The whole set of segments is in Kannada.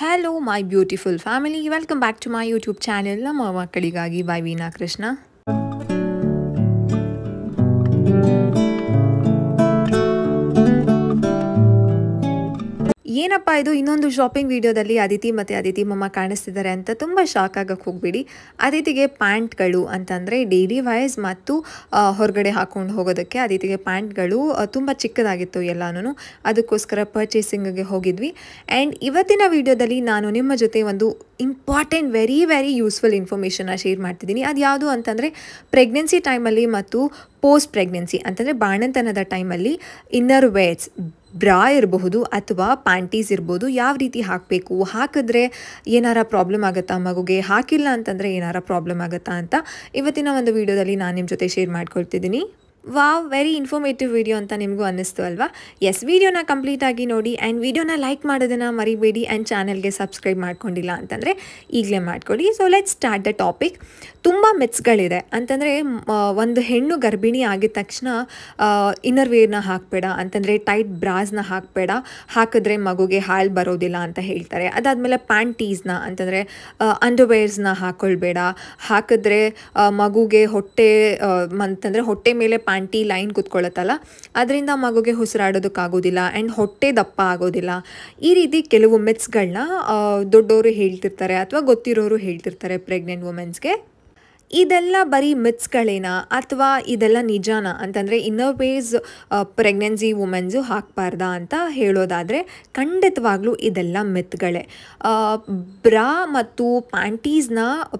hello my beautiful family welcome back to my YouTube channel ನಮ್ಮ ಮಕ್ಕಳಿಗಾಗಿ ಬೈ ವೀನಾ ಕೃಷ್ಣ ಏನಪ್ಪ ಇದು ಇನ್ನೊಂದು ಶಾಪಿಂಗ್ ವಿಡಿಯೋದಲ್ಲಿ ಅದಿತಿ ಮತ್ತು ಅದಿತಿ ಮಮ್ಮ ಕಾಣಿಸ್ತಿದ್ದಾರೆ ಅಂತ ತುಂಬ ಶಾಕ್ ಆಗಕ್ಕೆ ಹೋಗಬೇಡಿ ಅದಿತಿಗೆ ಪ್ಯಾಂಟ್ಗಳು ಅಂತಂದರೆ ಡೈಲಿ ವೈಸ್ ಮತ್ತು ಹೊರಗಡೆ ಹಾಕ್ಕೊಂಡು ಹೋಗೋದಕ್ಕೆ ಅದಿತಿಗೆ ಪ್ಯಾಂಟ್ಗಳು ತುಂಬ ಚಿಕ್ಕದಾಗಿತ್ತು ಎಲ್ಲನೂ ಅದಕ್ಕೋಸ್ಕರ ಪರ್ಚೇಸಿಂಗ್ಗೆ ಹೋಗಿದ್ವಿ ಆ್ಯಂಡ್ ಇವತ್ತಿನ ವಿಡಿಯೋದಲ್ಲಿ ನಾನು ನಿಮ್ಮ ಜೊತೆ ಒಂದು ಇಂಪಾರ್ಟೆಂಟ್ ವೆರಿ ವೆರಿ ಯೂಸ್ಫುಲ್ ಇನ್ಫಾರ್ಮೇಷನ್ನ ಶೇರ್ ಮಾಡ್ತಿದ್ದೀನಿ ಅದು ಯಾವುದು ಅಂತಂದರೆ ಪ್ರೆಗ್ನೆನ್ಸಿ ಟೈಮಲ್ಲಿ ಮತ್ತು ಪೋಸ್ಟ್ ಪ್ರೆಗ್ನೆನ್ಸಿ ಅಂತಂದರೆ ಬಾಣಂತನದ ಟೈಮಲ್ಲಿ ಇನ್ನರ್ ವೇರ್ಸ್ ಬ್ರಾ ಇರಬಹುದು ಅಥವಾ ಪ್ಯಾಂಟೀಸ್ ಇರ್ಬೋದು ಯಾವ ರೀತಿ ಹಾಕಬೇಕು ಹಾಕಿದ್ರೆ ಏನಾರ ಪ್ರಾಬ್ಲಮ್ ಆಗುತ್ತಾ ಮಗುಗೆ ಹಾಕಿಲ್ಲ ಅಂತಂದರೆ ಏನಾರ ಪ್ರಾಬ್ಲಮ್ ಆಗುತ್ತಾ ಅಂತ ಇವತ್ತಿನ ಒಂದು ವೀಡಿಯೋದಲ್ಲಿ ನಾನು ನಿಮ್ಮ ಜೊತೆ ಶೇರ್ ಮಾಡ್ಕೊಳ್ತಿದ್ದೀನಿ ವಾ ವೆರಿ ಇನ್ಫಾರ್ಮೇಟಿವ್ ವೀಡಿಯೋ ಅಂತ ನಿಮಗೂ ಅನ್ನಿಸ್ತು ಅಲ್ವಾ ಎಸ್ ವೀಡಿಯೋನ ಕಂಪ್ಲೀಟಾಗಿ ನೋಡಿ ಆ್ಯಂಡ್ ವೀಡಿಯೋನ ಲೈಕ್ ಮಾಡೋದನ್ನು ಮರಿಬೇಡಿ ಆ್ಯಂಡ್ ಚಾನಲ್ಗೆ ಸಬ್ಸ್ಕ್ರೈಬ್ ಮಾಡ್ಕೊಂಡಿಲ್ಲ ಅಂತಂದರೆ ಈಗಲೇ ಮಾಡ್ಕೊಳ್ಳಿ so let start the topic ತುಂಬ ಮೆತ್ಸ್ಗಳಿದೆ ಅಂತಂದರೆ ಒಂದು ಹೆಣ್ಣು ಗರ್ಭಿಣಿ ಆಗಿದ ತಕ್ಷಣ ಇನ್ನರ್ ವೇರ್ನ ಹಾಕಬೇಡ ಅಂತಂದರೆ ಟೈಟ್ ಬ್ರಾಸ್ನ ಹಾಕಬೇಡ ಹಾಕಿದ್ರೆ ಮಗುಗೆ ಹಾಲು ಬರೋದಿಲ್ಲ ಅಂತ ಹೇಳ್ತಾರೆ ಅದಾದಮೇಲೆ ಪ್ಯಾಂಟೀಸ್ನ ಅಂತಂದರೆ ಅಂಡರ್ವೇರ್ಸ್ನ ಹಾಕೊಳ್ಬೇಡ ಹಾಕಿದ್ರೆ ಮಗುಗೆ ಹೊಟ್ಟೆ ಅಂತಂದರೆ ಹೊಟ್ಟೆ ಮೇಲೆ ಪ್ಯಾಂಟಿ ಲೈನ್ ಕುತ್ಕೊಳ್ಳುತ್ತಲ್ಲ ಅದರಿಂದ ಮಗುಗೆ ಉಸಿರಾಡೋದಕ್ಕಾಗೋದಿಲ್ಲ ಆ್ಯಂಡ್ ಹೊಟ್ಟೆ ದಪ್ಪ ಆಗೋದಿಲ್ಲ ಈ ರೀತಿ ಕೆಲವು ಮೆತ್ಸ್ಗಳನ್ನ ದೊಡ್ಡವರು ಹೇಳ್ತಿರ್ತಾರೆ ಅಥವಾ ಗೊತ್ತಿರೋರು ಹೇಳ್ತಿರ್ತಾರೆ ಪ್ರೆಗ್ನೆಂಟ್ ವುಮೆನ್ಸ್ಗೆ ಇದೆಲ್ಲ ಬರೀ ಮಿತ್ಸ್ಗಳೇನಾ ಅಥವಾ ಇದೆಲ್ಲ ನಿಜಾನ ಅಂತಂದರೆ ಇನ್ನರ್ ವೇಸ್ ಪ್ರೆಗ್ನೆನ್ಸಿ ವುಮೆನ್ಸು ಹಾಕ್ಬಾರ್ದ ಅಂತ ಹೇಳೋದಾದರೆ ಖಂಡಿತವಾಗ್ಲೂ ಇದೆಲ್ಲ ಮಿತ್ಗಳೇ ಬ್ರಾ ಮತ್ತು ಪ್ಯಾಂಟೀಸ್ನ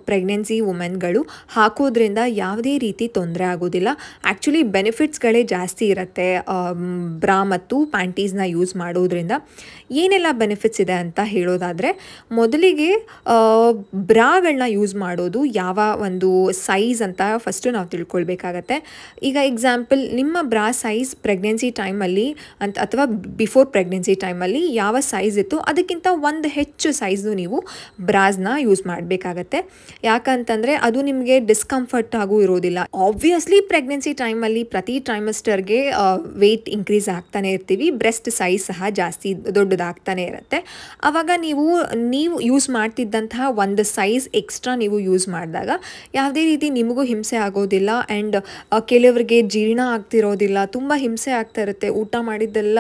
ಪ್ರೆಗ್ನೆನ್ಸಿ ವುಮೆನ್ಗಳು ಹಾಕೋದ್ರಿಂದ ಯಾವುದೇ ರೀತಿ ತೊಂದರೆ ಆಗೋದಿಲ್ಲ ಆ್ಯಕ್ಚುಲಿ ಬೆನಿಫಿಟ್ಸ್ಗಳೇ ಜಾಸ್ತಿ ಇರುತ್ತೆ ಬ್ರಾ ಮತ್ತು ಪ್ಯಾಂಟೀಸ್ನ ಯೂಸ್ ಮಾಡೋದ್ರಿಂದ ಏನೆಲ್ಲ ಬೆನಿಫಿಟ್ಸ್ ಇದೆ ಅಂತ ಹೇಳೋದಾದರೆ ಮೊದಲಿಗೆ ಬ್ರಾಗಳನ್ನ ಯೂಸ್ ಮಾಡೋದು ಯಾವ ಒಂದು ಸೈಜ್ ಅಂತ ಫಸ್ಟು ನಾವು ತಿಳ್ಕೊಳ್ಬೇಕಾಗತ್ತೆ ಈಗ ಎಕ್ಸಾಂಪಲ್ ನಿಮ್ಮ ಬ್ರಾ ಸೈಜ್ ಪ್ರೆಗ್ನೆನ್ಸಿ ಟೈಮಲ್ಲಿ ಅಂತ ಅಥವಾ ಬಿಫೋರ್ ಪ್ರೆಗ್ನೆನ್ಸಿ ಟೈಮಲ್ಲಿ ಯಾವ ಸೈಜ್ ಇತ್ತು ಅದಕ್ಕಿಂತ ಒಂದು ಹೆಚ್ಚು ಸೈಜ್ನು ನೀವು ಬ್ರಾಸ್ನ ಯೂಸ್ ಮಾಡಬೇಕಾಗತ್ತೆ ಯಾಕಂತಂದರೆ ಅದು ನಿಮಗೆ ಡಿಸ್ಕಂಫರ್ಟ್ ಆಗೂ ಇರೋದಿಲ್ಲ ಆಬ್ವಿಯಸ್ಲಿ ಪ್ರೆಗ್ನೆನ್ಸಿ ಟೈಮಲ್ಲಿ ಪ್ರತಿ ಟ್ರೈಮಸ್ಟರ್ಗೆ ವೆಯ್ಟ್ ಇನ್ಕ್ರೀಸ್ ಆಗ್ತಾನೆ ಇರ್ತೀವಿ ಬ್ರೆಸ್ಟ್ ಸೈಜ್ ಸಹ ಜಾಸ್ತಿ ದೊಡ್ಡದಾಗ್ತಾನೆ ಇರುತ್ತೆ ಆವಾಗ ನೀವು ನೀವು ಯೂಸ್ ಮಾಡ್ತಿದ್ದಂತಹ ಒಂದು ಸೈಜ್ ಎಕ್ಸ್ಟ್ರಾ ನೀವು ಯೂಸ್ ಮಾಡಿದಾಗ ಯಾ ಯಾವುದೇ ರೀತಿ ನಿಮಗೂ ಹಿಂಸೆ ಆಗೋದಿಲ್ಲ ಆ್ಯಂಡ್ ಕೆಲವರಿಗೆ ಜೀರ್ಣ ಆಗ್ತಿರೋದಿಲ್ಲ ತುಂಬ ಹಿಂಸೆ ಆಗ್ತಾ ಇರುತ್ತೆ ಊಟ ಮಾಡಿದ್ದೆಲ್ಲ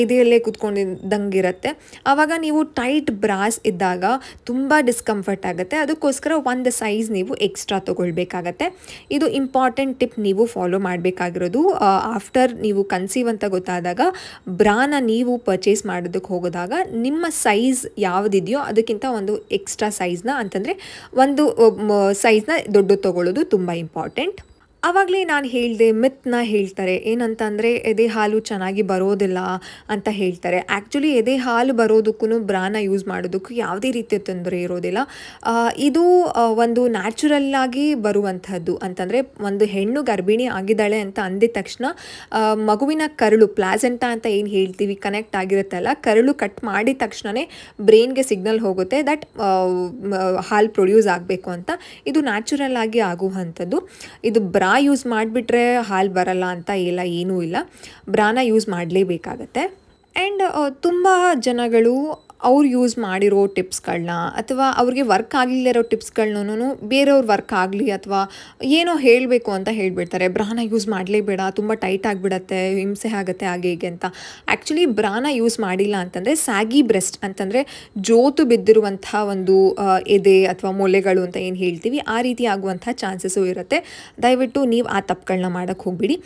ಎದೆಯಲ್ಲೇ ಕೂತ್ಕೊಂಡಿದ್ದಂಗಿರುತ್ತೆ ಆವಾಗ ನೀವು ಟೈಟ್ ಬ್ರಾಸ್ ಇದ್ದಾಗ ತುಂಬ ಡಿಸ್ಕಂಫರ್ಟ್ ಆಗುತ್ತೆ ಅದಕ್ಕೋಸ್ಕರ ಒಂದು ಸೈಜ್ ನೀವು ಎಕ್ಸ್ಟ್ರಾ ತೊಗೊಳ್ಬೇಕಾಗತ್ತೆ ಇದು ಇಂಪಾರ್ಟೆಂಟ್ ಟಿಪ್ ನೀವು ಫಾಲೋ ಮಾಡಬೇಕಾಗಿರೋದು ಆಫ್ಟರ್ ನೀವು ಕನ್ಸೀವ್ ಅಂತ ಗೊತ್ತಾದಾಗ ಬ್ರಾನ ನೀವು ಪರ್ಚೇಸ್ ಮಾಡೋದಕ್ಕೆ ಹೋಗೋದಾಗ ನಿಮ್ಮ ಸೈಜ್ ಯಾವುದಿದೆಯೋ ಅದಕ್ಕಿಂತ ಒಂದು ಎಕ್ಸ್ಟ್ರಾ ಸೈಜ್ನ ಅಂತಂದರೆ ಒಂದು ಸೈಜ್ನ ದುಡ್ಡು ತಗೊಳ್ಳೋದು ತುಂಬ ಇಂಪಾರ್ಟೆಂಟ್ ಆವಾಗಲೇ ನಾನು ಹೇಳಿದೆ ಮಿತ್ನ ಹೇಳ್ತಾರೆ ಏನಂತ ಅಂದರೆ ಎದೆ ಹಾಲು ಚೆನ್ನಾಗಿ ಬರೋದಿಲ್ಲ ಅಂತ ಹೇಳ್ತಾರೆ ಆ್ಯಕ್ಚುಲಿ ಎದೆ ಹಾಲು ಬರೋದಕ್ಕೂ ಬ್ರಾನ ಯೂಸ್ ಮಾಡೋದಕ್ಕೂ ಯಾವುದೇ ರೀತಿಯ ತೊಂದರೆ ಇರೋದಿಲ್ಲ ಇದು ಒಂದು ನ್ಯಾಚುರಲ್ಲಾಗಿ ಬರುವಂಥದ್ದು ಅಂತಂದರೆ ಒಂದು ಹೆಣ್ಣು ಗರ್ಭಿಣಿ ಆಗಿದ್ದಾಳೆ ಅಂತ ಅಂದಿದ ತಕ್ಷಣ ಮಗುವಿನ ಕರಳು ಪ್ಲಾಸೆಂಟ ಅಂತ ಏನು ಹೇಳ್ತೀವಿ ಕನೆಕ್ಟ್ ಆಗಿರುತ್ತಲ್ಲ ಕರಳು ಕಟ್ ಮಾಡಿದ ತಕ್ಷಣವೇ ಬ್ರೈನ್ಗೆ ಸಿಗ್ನಲ್ ಹೋಗುತ್ತೆ ದಟ್ ಹಾಲು ಪ್ರೊಡ್ಯೂಸ್ ಆಗಬೇಕು ಅಂತ ಇದು ನ್ಯಾಚುರಲ್ ಆಗಿ ಆಗುವಂಥದ್ದು ಇದು ಬ್ರಾ ಬ್ರಾ ಯೂಸ್ ಮಾಡಿಬಿಟ್ರೆ ಹಾಲು ಬರಲ್ಲ ಅಂತ ಇಲ್ಲ ಏನೂ ಇಲ್ಲ ಬ್ರಾನ ಯೂಸ್ ಮಾಡಲೇಬೇಕಾಗತ್ತೆ ಆ್ಯಂಡ್ ತುಂಬ ಜನಗಳು ಅವ್ರು ಯೂಸ್ ಮಾಡಿರೋ ಟಿಪ್ಸ್ಗಳನ್ನ ಅಥವಾ ಅವ್ರಿಗೆ ವರ್ಕ್ ಇರೋ ಟಿಪ್ಸ್ಗಳನ್ನೂ ಬೇರೆಯವ್ರ ವರ್ಕ್ ಆಗಲಿ ಅಥವಾ ಏನೋ ಹೇಳಬೇಕು ಅಂತ ಹೇಳಿಬಿಡ್ತಾರೆ ಬ್ರಾನ ಯೂಸ್ ಮಾಡಲೇಬೇಡ ತುಂಬ ಟೈಟ್ ಆಗಿಬಿಡತ್ತೆ ಹಿಂಸೆ ಆಗುತ್ತೆ ಹಾಗೆ ಹೀಗೆ ಅಂತ ಆ್ಯಕ್ಚುಲಿ ಬ್ರಾನ ಯೂಸ್ ಮಾಡಿಲ್ಲ ಅಂತಂದರೆ ಸ್ಯಾಗಿ ಬ್ರೆಸ್ಟ್ ಅಂತಂದರೆ ಜೋತು ಬಿದ್ದಿರುವಂಥ ಒಂದು ಎದೆ ಅಥವಾ ಮೊಲೆಗಳು ಅಂತ ಏನು ಹೇಳ್ತೀವಿ ಆ ರೀತಿ ಆಗುವಂಥ ಚಾನ್ಸಸ್ಸು ಇರುತ್ತೆ ದಯವಿಟ್ಟು ನೀವು ಆ ತಪ್ಪುಗಳನ್ನ ಮಾಡೋಕ್ಕೆ ಹೋಗ್ಬಿಡಿ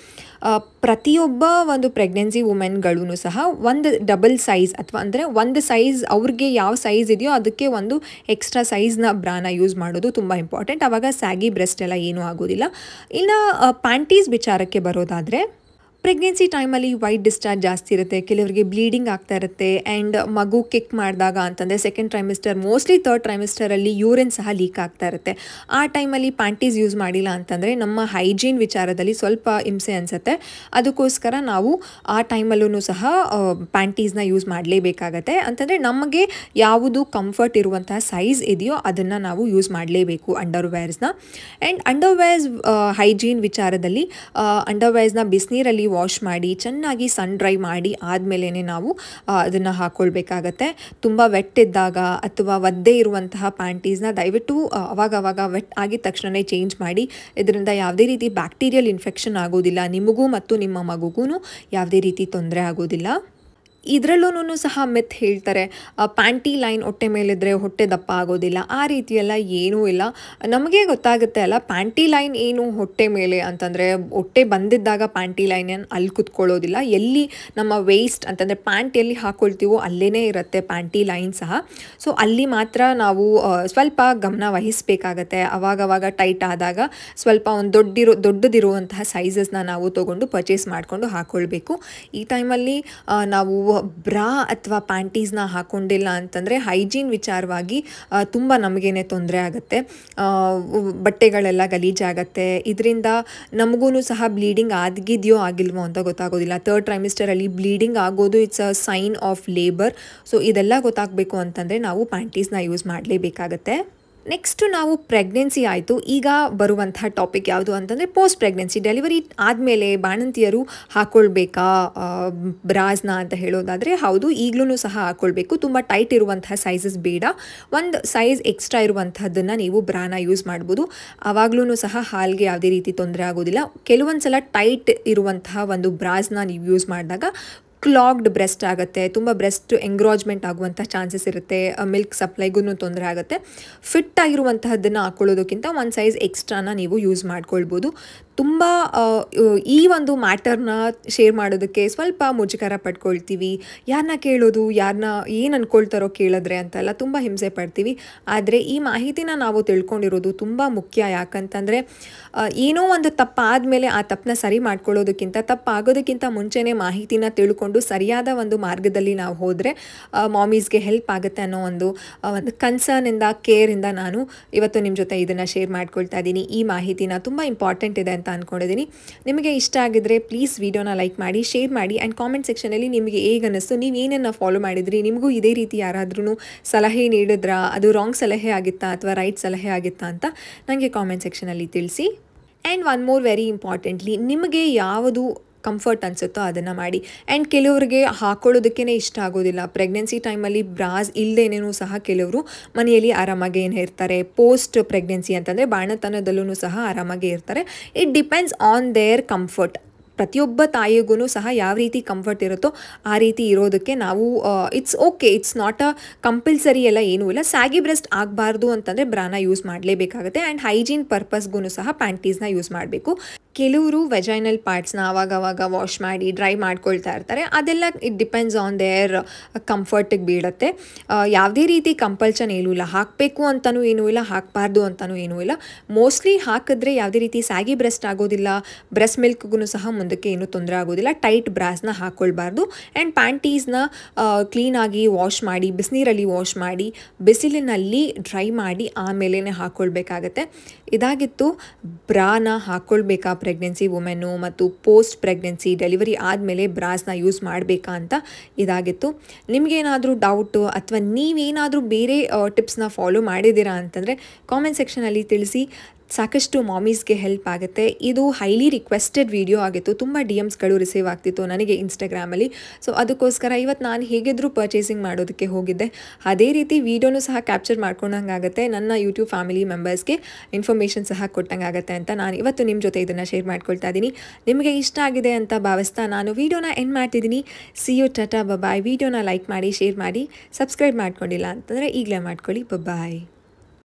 ಪ್ರತಿಯೊಬ್ಬ ಒಂದು ಪ್ರೆಗ್ನೆನ್ಸಿ ವುಮೆನ್ಗಳೂ ಸಹ ಒಂದು ಡಬಲ್ ಸೈಜ್ ಅಥವಾ ಅಂದರೆ ಒಂದು ಸೈಜ್ ಅವ್ರಿಗೆ ಯಾವ ಸೈಜ್ ಇದೆಯೋ ಅದಕ್ಕೆ ಒಂದು ಎಕ್ಸ್ಟ್ರಾ ಸೈಜ್ನ ಬ್ರಾನ ಯೂಸ್ ಮಾಡೋದು ತುಂಬ ಇಂಪಾರ್ಟೆಂಟ್ ಆವಾಗ ಸ್ಯಾಗಿ ಬ್ರೆಸ್ಟ್ ಎಲ್ಲ ಏನೂ ಆಗೋದಿಲ್ಲ ಇನ್ನು ಪ್ಯಾಂಟೀಸ್ ವಿಚಾರಕ್ಕೆ ಬರೋದಾದರೆ ಪ್ರೆಗ್ನೆನ್ಸಿ ಟೈಮಲ್ಲಿ ವೈಟ್ ಡಿಸ್ಚಾರ್ಜ್ ಜಾಸ್ತಿ ಇರುತ್ತೆ ಕೆಲವರಿಗೆ ಬ್ಲೀಡಿಂಗ್ ಆಗ್ತಾ ಇರುತ್ತೆ ಆ್ಯಂಡ್ ಮಗು ಕಿಕ್ ಮಾಡಿದಾಗ ಅಂತಂದರೆ ಸೆಕೆಂಡ್ ಟ್ರೈಮಿಸ್ಟರ್ ಮೋಸ್ಟ್ಲಿ ಥರ್ಡ್ ಟ್ರೈಮಿಸ್ಟರಲ್ಲಿ ಯೂರಿನ್ ಸಹ ಲೀಕ್ ಆಗ್ತಾ ಇರುತ್ತೆ ಆ ಟೈಮಲ್ಲಿ ಪ್ಯಾಂಟೀಸ್ ಯೂಸ್ ಮಾಡಿಲ್ಲ ಅಂತಂದರೆ ನಮ್ಮ ಹೈಜೀನ್ ವಿಚಾರದಲ್ಲಿ ಸ್ವಲ್ಪ ಹಿಂಸೆ ಅನಿಸುತ್ತೆ ಅದಕ್ಕೋಸ್ಕರ ನಾವು ಆ ಟೈಮಲ್ಲೂ ಸಹ ಪ್ಯಾಂಟೀಸ್ನ ಯೂಸ್ ಮಾಡಲೇಬೇಕಾಗತ್ತೆ ಅಂತಂದರೆ ನಮಗೆ ಯಾವುದು ಕಂಫರ್ಟ್ ಇರುವಂತಹ ಸೈಜ್ ಇದೆಯೋ ಅದನ್ನು ನಾವು ಯೂಸ್ ಮಾಡಲೇಬೇಕು ಅಂಡರ್ವೇರ್ಸ್ನ ಆ್ಯಂಡ್ ಅಂಡರ್ವೇರ್ಸ್ ಹೈಜೀನ್ ವಿಚಾರದಲ್ಲಿ ಅಂಡರ್ವೇರ್ಸ್ನ ಬಿಸಿನೀರಲ್ಲಿ ವಾಶ್ ಮಾಡಿ ಚೆನ್ನಾಗಿ ಸನ್ ಡ್ರೈ ಮಾಡಿ ಆದಮೇಲೇ ನಾವು ಅದನ್ನು ಹಾಕ್ಕೊಳ್ಬೇಕಾಗತ್ತೆ ತುಂಬ ವೆಟ್ಟಿದ್ದಾಗ ಅಥವಾ ಒದ್ದೆ ಇರುವಂತಹ ಪ್ಯಾಂಟೀಸ್ನ ದಯವಿಟ್ಟು ಅವಾಗವಾಗ ವೆಟ್ ಆಗಿದ ತಕ್ಷಣವೇ ಚೇಂಜ್ ಮಾಡಿ ಇದರಿಂದ ಯಾವುದೇ ರೀತಿ ಬ್ಯಾಕ್ಟೀರಿಯಲ್ ಇನ್ಫೆಕ್ಷನ್ ಆಗೋದಿಲ್ಲ ನಿಮಗೂ ಮತ್ತು ನಿಮ್ಮ ಮಗುಗೂ ಯಾವುದೇ ರೀತಿ ತೊಂದರೆ ಆಗೋದಿಲ್ಲ ಇದರಲ್ಲೂ ಸಹ ಮೆತ್ ಹೇಳ್ತಾರೆ ಪ್ಯಾಂಟಿ ಲೈನ್ ಹೊಟ್ಟೆ ಮೇಲಿದ್ರೆ ಹೊಟ್ಟೆ ದಪ್ಪ ಆಗೋದಿಲ್ಲ ಆ ರೀತಿಯೆಲ್ಲ ಏನೂ ಇಲ್ಲ ನಮಗೆ ಗೊತ್ತಾಗುತ್ತೆ ಅಲ್ಲ ಪ್ಯಾಂಟಿ ಲೈನ್ ಏನು ಹೊಟ್ಟೆ ಮೇಲೆ ಅಂತಂದರೆ ಹೊಟ್ಟೆ ಬಂದಿದ್ದಾಗ ಪ್ಯಾಂಟಿ ಲೈನ್ ಏನು ಅಲ್ಲಿ ಕುತ್ಕೊಳ್ಳೋದಿಲ್ಲ ಎಲ್ಲಿ ನಮ್ಮ ವೇಸ್ಟ್ ಅಂತಂದರೆ ಪ್ಯಾಂಟ್ ಎಲ್ಲಿ ಹಾಕೊಳ್ತೀವೋ ಅಲ್ಲೇ ಇರುತ್ತೆ ಪ್ಯಾಂಟಿ ಲೈನ್ ಸಹ ಸೊ ಅಲ್ಲಿ ಮಾತ್ರ ನಾವು ಸ್ವಲ್ಪ ಗಮನ ವಹಿಸಬೇಕಾಗತ್ತೆ ಅವಾಗವಾಗ ಟೈಟ್ ಆದಾಗ ಸ್ವಲ್ಪ ಒಂದು ದೊಡ್ಡಿರೋ ದೊಡ್ಡದಿರುವಂತಹ ಸೈಜಸ್ನ ನಾವು ತೊಗೊಂಡು ಪರ್ಚೇಸ್ ಮಾಡಿಕೊಂಡು ಹಾಕ್ಕೊಳ್ಬೇಕು ಈ ಟೈಮಲ್ಲಿ ನಾವು ಬ್ರಾ ಅಥವಾ ಪ್ಯಾಂಟೀಸ್ನ ಹಾಕೊಂಡಿಲ್ಲ ಅಂತಂದರೆ ಹೈಜೀನ್ ವಿಚಾರವಾಗಿ ತುಂಬ ನಮಗೇನೆ ತೊಂದರೆ ಆಗುತ್ತೆ ಬಟ್ಟೆಗಳೆಲ್ಲ ಗಲೀಜಾಗತ್ತೆ ಇದರಿಂದ ನಮಗೂ ಸಹ ಬ್ಲೀಡಿಂಗ್ ಆಗಿದೆಯೋ ಆಗಿಲ್ವೋ ಅಂತ ಗೊತ್ತಾಗೋದಿಲ್ಲ ತರ್ಡ್ ಟ್ರೈಮಿಸ್ಟರಲ್ಲಿ ಬ್ಲೀಡಿಂಗ್ ಆಗೋದು it's a sign of labour so ಇದೆಲ್ಲ ಗೊತ್ತಾಗಬೇಕು ಅಂತಂದರೆ ನಾವು ಪ್ಯಾಂಟೀಸ್ನ ಯೂಸ್ ಮಾಡಲೇಬೇಕಾಗತ್ತೆ ನೆಕ್ಸ್ಟು ನಾವು ಪ್ರೆಗ್ನೆನ್ಸಿ ಆಯಿತು ಈಗ ಬರುವಂಥ ಟಾಪಿಕ್ ಯಾವುದು ಅಂತಂದರೆ ಪೋಸ್ಟ್ ಪ್ರೆಗ್ನೆನ್ಸಿ ಡೆಲಿವರಿ ಆದಮೇಲೆ ಬಾಣಂತಿಯರು ಹಾಕ್ಕೊಳ್ಬೇಕಾ ಬ್ರಾಸ್ನ ಅಂತ ಹೇಳೋದಾದರೆ ಹೌದು ಈಗಲೂ ಸಹ ಹಾಕ್ಕೊಳ್ಬೇಕು ತುಂಬ ಟೈಟ್ ಇರುವಂಥ ಸೈಜಸ್ ಬೇಡ ಒಂದು ಸೈಜ್ ಎಕ್ಸ್ಟ್ರಾ ಇರುವಂಥದ್ದನ್ನು ನೀವು ಬ್ರಾನ ಯೂಸ್ ಮಾಡ್ಬೋದು ಆವಾಗಲೂ ಸಹ ಹಾಲ್ಗೆ ಯಾವುದೇ ರೀತಿ ತೊಂದರೆ ಆಗೋದಿಲ್ಲ ಕೆಲವೊಂದು ಸಲ ಟೈಟ್ ಇರುವಂತಹ ಒಂದು ಬ್ರಾಸ್ನ ನೀವು ಯೂಸ್ ಮಾಡಿದಾಗ ಕ್ಲಾಗ್ಡ್ ಬ್ರೆಸ್ಟ್ ಆಗುತ್ತೆ ತುಂಬ ಬ್ರೆಸ್ಟ್ ಎಂಗ್ರಾಜ್ಮೆಂಟ್ ಆಗುವಂಥ ಚಾನ್ಸಸ್ ಇರುತ್ತೆ ಮಿಲ್ಕ್ ಸಪ್ಲೈಗೂ ತೊಂದರೆ ಆಗುತ್ತೆ ಫಿಟ್ ಆಗಿರುವಂತಹದ್ದನ್ನು ಹಾಕ್ಕೊಳ್ಳೋದಕ್ಕಿಂತ ಒಂದು ಸೈಜ್ ಎಕ್ಸ್ಟ್ರಾನ ನೀವು ಯೂಸ್ ಮಾಡ್ಕೊಳ್ಬೋದು ತುಂಬ ಈ ಒಂದು ಮ್ಯಾಟರ್ನ ಶೇರ್ ಮಾಡೋದಕ್ಕೆ ಸ್ವಲ್ಪ ಮುಜುಗರ ಪಡ್ಕೊಳ್ತೀವಿ ಯಾರನ್ನ ಕೇಳೋದು ಯಾರನ್ನ ಏನು ಅಂದ್ಕೊಳ್ತಾರೋ ಕೇಳಿದ್ರೆ ಅಂತೆಲ್ಲ ತುಂಬ ಹಿಂಸೆ ಪಡ್ತೀವಿ ಆದರೆ ಈ ಮಾಹಿತಿನ ನಾವು ತಿಳ್ಕೊಂಡಿರೋದು ತುಂಬ ಮುಖ್ಯ ಯಾಕಂತಂದರೆ ಏನೋ ಒಂದು ತಪ್ಪಾದ ಮೇಲೆ ಆ ತಪ್ಪನ್ನ ಸರಿ ಮಾಡ್ಕೊಳ್ಳೋದಕ್ಕಿಂತ ತಪ್ಪಾಗೋದಕ್ಕಿಂತ ಮುಂಚೆನೇ ಮಾಹಿತಿನ ತಿಳ್ಕೊಂಡು ಸರಿಯಾದ ಒಂದು ಮಾರ್ಗದಲ್ಲಿ ನಾವು ಹೋದರೆ ಮಾಮೀಸ್ಗೆ ಹೆಲ್ಪ್ ಆಗುತ್ತೆ ಅನ್ನೋ ಒಂದು ಒಂದು ಕನ್ಸರ್ನಿಂದ ಕೇರಿಂದ ನಾನು ಇವತ್ತು ನಿಮ್ಮ ಜೊತೆ ಇದನ್ನು ಶೇರ್ ಮಾಡ್ಕೊಳ್ತಾ ಇದ್ದೀನಿ ಈ ಮಾಹಿತಿನ ತುಂಬ ಇಂಪಾರ್ಟೆಂಟ್ ಇದೆ ಅಂತ ಅಂತ ಅಂದ್ಕೊಂಡಿದ್ದೀನಿ ನಿಮಗೆ ಇಷ್ಟ ಆಗಿದ್ರೆ ಪ್ಲೀಸ್ ವೀಡಿಯೋನ ಲೈಕ್ ಮಾಡಿ ಶೇರ್ ಮಾಡಿ ಆ್ಯಂಡ್ ಕಾಮೆಂಟ್ ಸೆಕ್ಷನಲ್ಲಿ ನಿಮಗೆ ಹೇಗೆ ಅನ್ನಿಸ್ತು ನೀವು ಏನನ್ನು ಫಾಲೋ ಮಾಡಿದ್ರಿ ನಿಮಗೂ ಇದೇ ರೀತಿ ಯಾರಾದ್ರೂ ಸಲಹೆ ನೀಡಿದ್ರಾ ಅದು ರಾಂಗ್ ಸಲಹೆ ಆಗಿತ್ತಾ ಅಥವಾ ರೈಟ್ ಸಲಹೆ ಆಗಿತ್ತಾ ಅಂತ ನನಗೆ ಕಾಮೆಂಟ್ ಸೆಕ್ಷನಲ್ಲಿ ತಿಳಿಸಿ and one more very importantly ನಿಮಗೆ ಯಾವುದು ಕಂಫರ್ಟ್ ಅನಿಸುತ್ತೋ ಅದನ್ನು ಮಾಡಿ ಆ್ಯಂಡ್ ಕೆಲವರಿಗೆ ಹಾಕೊಳ್ಳೋದಕ್ಕೇ ಇಷ್ಟ ಆಗೋದಿಲ್ಲ ಪ್ರೆಗ್ನೆನ್ಸಿ ಟೈಮಲ್ಲಿ ಬ್ರಾಸ್ ಇಲ್ಲದೇನೂ ಸಹ ಕೆಲವರು ಮನೆಯಲ್ಲಿ ಆರಾಮಾಗಿ ಏನು ಇರ್ತಾರೆ ಪೋಸ್ಟ್ ಪ್ರೆಗ್ನೆನ್ಸಿ ಅಂತಂದರೆ ಬಾಣತನದಲ್ಲೂ ಸಹ ಆರಾಮಾಗಿ ಇರ್ತಾರೆ it depends on their comfort ಪ್ರತಿಯೊಬ್ಬ ತಾಯಿಗೂ ಸಹ ಯಾವ ರೀತಿ ಕಂಫರ್ಟ್ ಇರುತ್ತೋ ಆ ರೀತಿ ಇರೋದಕ್ಕೆ ನಾವು it's okay it's not a compulsory ಎಲ್ಲ ಏನೂ ಇಲ್ಲ ಸ್ಯಾಗಿ ಬ್ರೆಸ್ಟ್ ಆಗಬಾರ್ದು ಅಂತಂದರೆ ಬ್ರಾನ ಯೂಸ್ ಮಾಡಲೇಬೇಕಾಗುತ್ತೆ ಆ್ಯಂಡ್ ಹೈಜೀನ್ ಪರ್ಪಸ್ಗೂ ಸಹ ಪ್ಯಾಂಟೀಸ್ನ ಯೂಸ್ ಮಾಡಬೇಕು ಕೆಲವರು ವೆಜೈನಲ್ ಪಾರ್ಟ್ಸ್ನ ಆವಾಗವಾಗ ವಾಶ್ ಮಾಡಿ ಡ್ರೈ ಮಾಡ್ಕೊಳ್ತಾ ಇರ್ತಾರೆ ಅದೆಲ್ಲ ಇಟ್ ಡಿಪೆಂಡ್ಸ್ ಆನ್ ದೇರ್ ಕಂಫರ್ಟಿಗೆ ಬೀಳುತ್ತೆ ಯಾವುದೇ ರೀತಿ ಕಂಪಲ್ಷನ್ ಏನೂ ಇಲ್ಲ ಹಾಕಬೇಕು ಅಂತಲೂ ಏನೂ ಇಲ್ಲ ಹಾಕಬಾರ್ದು ಅಂತಲೂ ಏನೂ ಇಲ್ಲ ಮೋಸ್ಟ್ಲಿ ಹಾಕಿದ್ರೆ ಯಾವುದೇ ರೀತಿ ಸ್ಯಾಗಿ ಬ್ರೆಸ್ಟ್ ಆಗೋದಿಲ್ಲ ಬ್ರೆಸ್ಟ್ ಮಿಲ್ಕ್ಗೂ ಸಹ ಅನ್ನೋದಕ್ಕೆ ಏನೂ ತೊಂದರೆ ಆಗೋದಿಲ್ಲ ಟೈಟ್ ಬ್ರಾಸ್ನ ಹಾಕ್ಕೊಳ್ಬಾರ್ದು ಆ್ಯಂಡ್ ಪ್ಯಾಂಟೀಸ್ನ ಕ್ಲೀನಾಗಿ ವಾಶ್ ಮಾಡಿ ಬಿಸಿನೀರಲ್ಲಿ ವಾಶ್ ಮಾಡಿ ಬಿಸಿಲಿನಲ್ಲಿ ಡ್ರೈ ಮಾಡಿ ಆಮೇಲೇ ಹಾಕ್ಕೊಳ್ಬೇಕಾಗತ್ತೆ ಇದಾಗಿತ್ತು ಬ್ರಾನ ಹಾಕ್ಕೊಳ್ಬೇಕಾ ಪ್ರೆಗ್ನೆನ್ಸಿ ವುಮೆನ್ನು ಮತ್ತು ಪೋಸ್ಟ್ ಪ್ರೆಗ್ನೆನ್ಸಿ ಡೆಲಿವರಿ ಆದಮೇಲೆ ಬ್ರಾಸ್ನ ಯೂಸ್ ಮಾಡಬೇಕಾ ಅಂತ ಇದಾಗಿತ್ತು ನಿಮಗೇನಾದರೂ ಡೌಟು ಅಥವಾ ನೀವೇನಾದರೂ ಬೇರೆ ಟಿಪ್ಸ್ನ ಫಾಲೋ ಮಾಡಿದ್ದೀರಾ ಅಂತಂದರೆ ಕಾಮೆಂಟ್ ಸೆಕ್ಷನಲ್ಲಿ ತಿಳಿಸಿ ಸಾಕಷ್ಟು ಮಾಮೀಸ್ಗೆ ಹೆಲ್ಪ್ ಆಗುತ್ತೆ ಇದು ಹೈಲಿ ರಿಕ್ವೆಸ್ಟೆಡ್ ವಿಡಿಯೋ ಆಗಿತ್ತು ತುಂಬ ಡಿ ಎಮ್ಸ್ಗಳು ರಿಸೀವ್ ಆಗ್ತಿತ್ತು ನನಗೆ ಇನ್ಸ್ಟಾಗ್ರಾಮಲ್ಲಿ ಸೊ ಅದಕ್ಕೋಸ್ಕರ ಇವತ್ತು ನಾನು ಹೇಗಿದ್ದರೂ ಪರ್ಚೇಸಿಂಗ್ ಮಾಡೋದಕ್ಕೆ ಹೋಗಿದ್ದೆ ಅದೇ ರೀತಿ ವಿಡಿಯೋನೂ ಸಹ ಕ್ಯಾಪ್ಚರ್ ಮಾಡ್ಕೊಂಡಂಗಾಗುತ್ತೆ ನನ್ನ ಯೂಟ್ಯೂಬ್ ಫ್ಯಾಮಿಲಿ ಮೆಂಬರ್ಸ್ಗೆ ಇನ್ಫಾರ್ಮೇಷನ್ ಸಹ ಕೊಟ್ಟಂಗಾಗುತ್ತೆ ಅಂತ ನಾನು ಇವತ್ತು ನಿಮ್ಮ ಜೊತೆ ಇದನ್ನು ಶೇರ್ ಮಾಡ್ಕೊಳ್ತಾ ಇದ್ದೀನಿ ನಿಮಗೆ ಇಷ್ಟ ಆಗಿದೆ ಅಂತ ಭಾವಿಸ್ತಾ ನಾನು ವೀಡಿಯೋನ ಎಂಡ್ ಮಾಡ್ತಿದ್ದೀನಿ ಸಿ ಯು ಟಾಟಾ ಬಬಾಯ್ ವಿಡಿಯೋನ ಲೈಕ್ ಮಾಡಿ ಶೇರ್ ಮಾಡಿ ಸಬ್ಸ್ಕ್ರೈಬ್ ಮಾಡ್ಕೊಂಡಿಲ್ಲ ಅಂತಂದರೆ ಈಗಲೇ ಮಾಡ್ಕೊಳ್ಳಿ ಬಬ್ಬಾಯ್